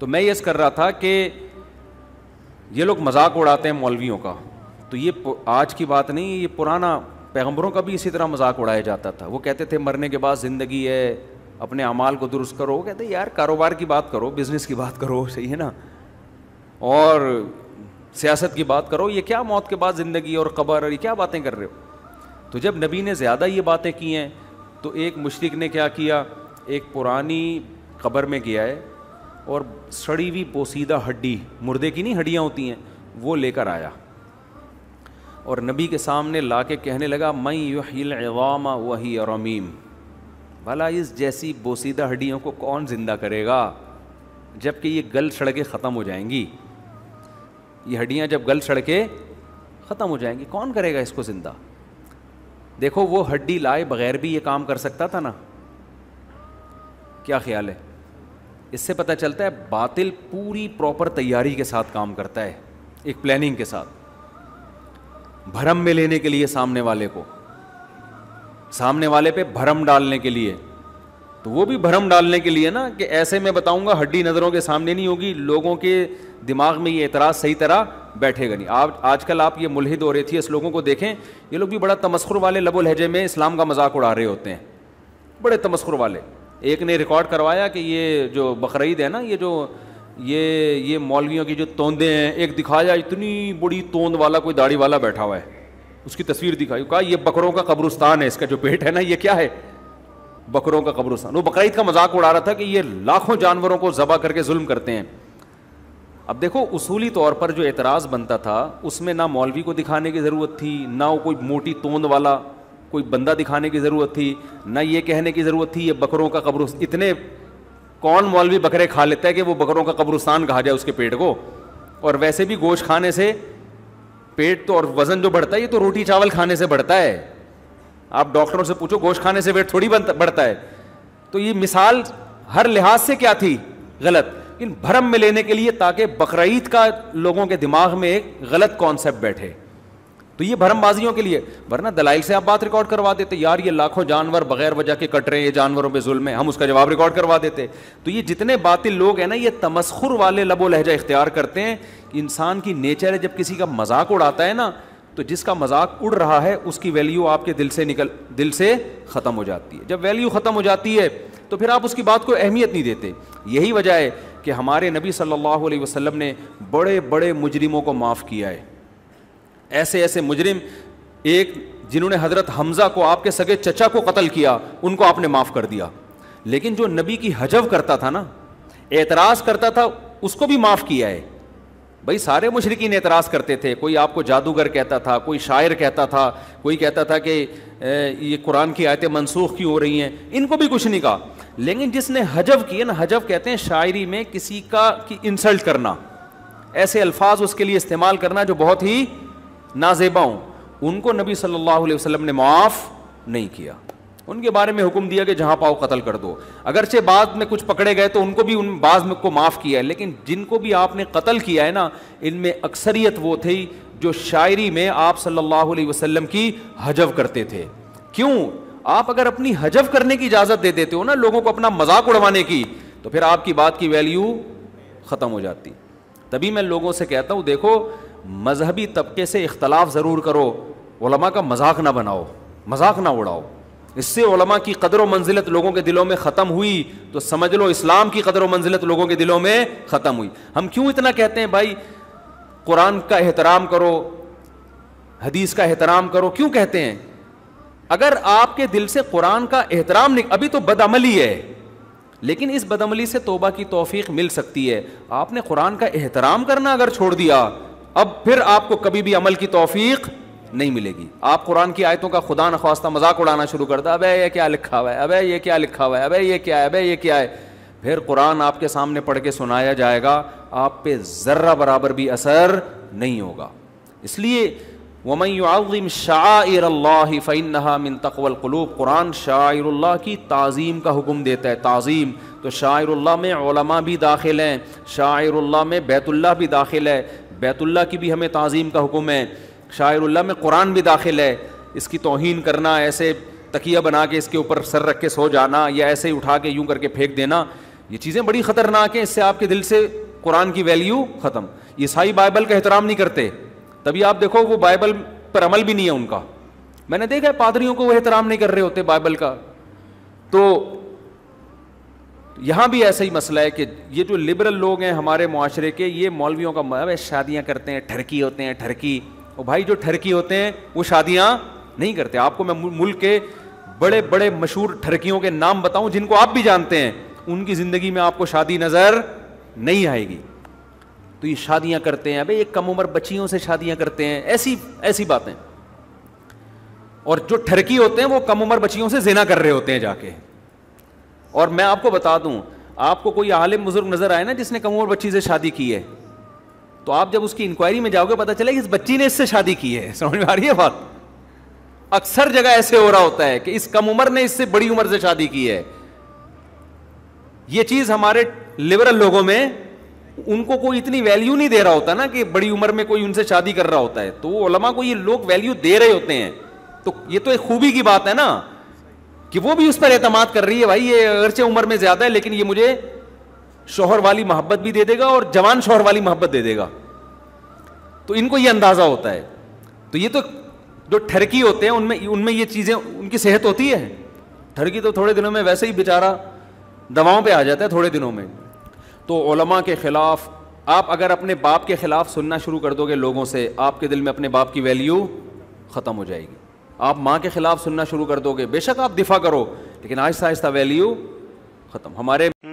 तो मैं ये कर रहा था कि ये लोग मजाक उड़ाते हैं मौलवियों का तो ये आज की बात नहीं ये पुराना पैगंबरों का भी इसी तरह मजाक उड़ाया जाता था वो कहते थे मरने के बाद ज़िंदगी है अपने अमाल को दुरुस्त करो वो कहते यार कारोबार की बात करो बिज़नेस की बात करो सही है ना और सियासत की बात करो ये क्या मौत के बाद ज़िंदगी और कबर और ये क्या बातें कर रहे हो तो जब नबी ने ज़्यादा ये बातें की हैं तो एक मुशरक ने क्या किया एक पुरानी कबर में गया है और सड़ी हुई पोसीदा हड्डी मुर्दे की नहीं हड्डियाँ होती हैं वो लेकर आया और नबी के सामने ला के कहने लगा मई युहिलवामा वही रमीम भला इस जैसी बोसीदा हड्डियों को कौन ज़िंदा करेगा जबकि ये गल सड़कें ख़त्म हो जाएंगी ये हड्डियाँ जब गल सड़कें ख़त्म हो जाएंगी कौन करेगा इसको ज़िंदा देखो वो हड्डी लाए बगैर भी ये काम कर सकता था ना क्या ख्याल है इससे पता चलता है बातिल पूरी प्रॉपर तैयारी के साथ काम करता है एक प्लानिंग के साथ भरम में लेने के लिए सामने वाले को सामने वाले पे भरम डालने के लिए तो वो भी भरम डालने के लिए ना कि ऐसे मैं बताऊंगा हड्डी नज़रों के सामने नहीं होगी लोगों के दिमाग में ये एतराज़ सही तरह बैठेगा नहीं आप आजकल आप ये मुलहिद हो रहे थी इस लोगों को देखें ये लोग भी बड़ा तमस्कुर वाले लबो लहजे में इस्लाम का मजाक उड़ा रहे होते हैं बड़े तमस्कुर वाले एक ने रिकॉर्ड करवाया कि ये जो बकरीद है ना ये जो ये ये मौलवियों की जो तोंदे हैं एक दिखाया इतनी बड़ी तोंद वाला कोई दाढ़ी वाला बैठा हुआ है उसकी तस्वीर दिखाई कहा ये बकरों का कब्रस्तान है इसका जो पेट है ना ये क्या है बकरों का कब्रस्तान वो बकरीद का मजाक उड़ा रहा था कि ये लाखों जानवरों को जबा करके जुल्म करते हैं अब देखो उसूली तौर पर जो एतराज़ बनता था उसमें ना मौलवी को दिखाने की ज़रूरत थी ना वो कोई मोटी तोंद वाला कोई बंदा दिखाने की ज़रूरत थी ना ये कहने की ज़रूरत थी ये बकरों का कब्र इतने कौन मौलवी बकरे खा लेता है कि वो बकरों का कब्रस्तान कहा जाए उसके पेट को और वैसे भी गोश्त खाने से पेट तो और वज़न जो बढ़ता है ये तो रोटी चावल खाने से बढ़ता है आप डॉक्टरों से पूछो गोश्त खाने से वेट थोड़ी बढ़ता है तो ये मिसाल हर लिहाज से क्या थी गलत इन भ्रम में लेने के लिए ताकि बकरीद का लोगों के दिमाग में एक गलत कॉन्सेप्ट बैठे तो ये भरमबाजियों के लिए वरना दलाइल से आप बात रिकॉर्ड करवा देते यार ये लाखों जानवर बगैर वजह के कट रहे हैं ये जानवरों पर जुल्म है हम उसका जवाब रिकॉर्ड करवा देते तो ये जितने बातिल लोग हैं ना ये तमस्खुर वाले लबो लहजा इख्तियार करते हैं कि इंसान की नेचर है जब किसी का मजाक उड़ाता है ना तो जिसका मजाक उड़ रहा है उसकी वैल्यू आपके दिल से निकल दिल से ख़त्म हो जाती है जब वैल्यू ख़त्म हो जाती है तो फिर आप उसकी बात को अहमियत नहीं देते यही वजह है कि हमारे नबी सल्लल्लाहु अलैहि वसल्लम ने बड़े बड़े मुजरिमों को माफ़ किया है ऐसे ऐसे मुजरिम एक जिन्होंने हज़रत हमज़ा को आपके सगे चचा को कत्ल किया उनको आपने माफ़ कर दिया लेकिन जो नबी की हजब करता था ना एतराज़ करता था उसको भी माफ़ किया है भाई सारे मुशरकिन एतराज़ करते थे कोई आपको जादूगर कहता था कोई शायर कहता था कोई कहता था कि ये कुरान की आयतें मनसूख क्यों हो रही हैं इनको भी कुछ नहीं कहा लेकिन जिसने हजब किए ना हजब कहते हैं शायरी में किसी का की इंसल्ट करना ऐसे अल्फाज उसके लिए इस्तेमाल करना जो बहुत ही नाजेबा हूं उनको नबी सल्लल्लाहु वसलम ने मुआफ़ नहीं किया उनके बारे में हुक्म दिया कि जहाँ पाओ कतल कर दो अगरचे बाद में कुछ पकड़े गए तो उनको भी उन बाद में को माफ़ किया है लेकिन जिनको भी आपने कतल किया है ना इनमें अक्सरियत वो थी जो शायरी में आप सल्लल्लाहु अलैहि वसल्लम की हजव करते थे क्यों आप अगर अपनी हजव करने की इजाज़त दे देते हो ना लोगों को अपना मजाक उड़वाने की तो फिर आपकी बात की वैल्यू ख़त्म हो जाती तभी मैं लोगों से कहता हूँ देखो मजहबी तबके से इख्तलाफ ज़रूर करो ओलमा का मजाक ना बनाओ मजाक ना उड़ाओ इससे ओलमा की कदर व मंजिलत लोगों के दिलों में ख़त्म हुई तो समझ लो इस्लाम की कदर व मंजिलत लोगों के दिलों में ख़त्म हुई हम क्यों इतना कहते हैं भाई कुरान का एहतराम करो हदीस का एहतराम करो क्यों कहते हैं अगर आपके दिल से कुरान का एहतराम अभी तो बदअमली है लेकिन इस बदमली से तोबा की तोफीक मिल सकती है आपने कुरान का एहतराम करना अगर छोड़ दिया अब फिर आपको कभी भी अमल की तोफीक नहीं मिलेगी आप कुरान की आयतों का खुदा नख्वास्ता मजाक उड़ाना शुरू करता अबे ये क्या लिखा हुआ है अबे ये क्या लिखा हुआ है अबे ये क्या है अब ये क्या है फिर कुरान आपके सामने पढ़ के सुनाया जाएगा आप पे ज़र्रा बराबर भी असर नहीं होगा इसलिए वमयम शायर फ़ैनहा मिन तकवल क़लूब कुरान शायर की तज़ीम का हुक्म देता है तज़ीम तो शायर में ओलमा भी दाखिल हैं शायर में बैतुल्ला भी दाखिल है बैतुल्ला की भी हमें तज़ीम का हुक्म है शायर में कुरान भी दाखिल है इसकी तोहन करना ऐसे तकिया बना के इसके ऊपर सर रख के सो जाना या ऐसे ही उठा के यूं करके फेंक देना ये चीज़ें बड़ी ख़तरनाक हैं इससे आपके दिल से कुरान की वैल्यू ख़त्म ईसाई बाइबल का एहतराम नहीं करते तभी आप देखो वो बाइबल पर अमल भी नहीं है उनका मैंने देखा है पादरियों को वो एहतराम नहीं कर रहे होते बाइबल का तो यहाँ भी ऐसा ही मसला है कि ये जो लिबरल लोग हैं हमारे माशरे के ये मौलवियों का मतलब शादियाँ करते हैं ठरकी होते हैं ठरकी और भाई जो ठरकी होते हैं वो शादियाँ नहीं करते आपको मैं मुल्क के बड़े बड़े मशहूर ठरकियों के नाम बताऊं जिनको आप भी जानते हैं उनकी ज़िंदगी में आपको शादी नज़र नहीं आएगी ये शादियां करते हैं अबे ये कम उम्र बच्चियों से शादियां करते हैं ऐसी ऐसी बातें और जो ठरकी होते हैं वो कम उम्र बच्चियों से जेना कर रहे होते हैं जाके और मैं आपको बता दूं आपको कोई आलिम बुजुर्ग नजर आए ना जिसने कम उम्र बच्ची से शादी की है तो आप जब उसकी इंक्वायरी में जाओगे पता चला कि इस बच्ची ने इससे शादी की है समझ में आ रही है बात अक्सर जगह ऐसे हो रहा होता है कि इस कम उम्र ने इससे बड़ी उम्र से शादी की है यह चीज हमारे लिबरल लोगों में उनको कोई इतनी वैल्यू नहीं दे रहा होता ना कि बड़ी उम्र में कोई उनसे शादी कर रहा होता है तो वो उलमा को ये लोग वैल्यू दे रहे होते हैं तो ये तो एक खूबी की बात है ना कि वो भी उस पर एतमाद कर रही है भाई ये अगरचे उम्र में ज्यादा है लेकिन ये मुझे शोहर वाली मोहब्बत भी दे देगा और जवान शोहर वाली मोहब्बत दे देगा तो इनको ये अंदाजा होता है तो ये तो जो ठरकी होते हैं उनमें उनमें ये चीज़ें उनकी सेहत होती है ठरकी तो थोड़े दिनों में वैसे ही बेचारा दवाओं पे आ जाता है थोड़े दिनों में तो ओलमा के ख़िलाफ़ आप अगर अपने बाप के ख़िलाफ़ सुनना शुरू कर दोगे लोगों से आपके दिल में अपने बाप की वैल्यू ख़त्म हो जाएगी आप माँ के ख़िलाफ़ सुनना शुरू कर दोगे बेशक आप दिफा करो लेकिन आहिस्ता आहिस्ता वैल्यू ख़त्म हमारे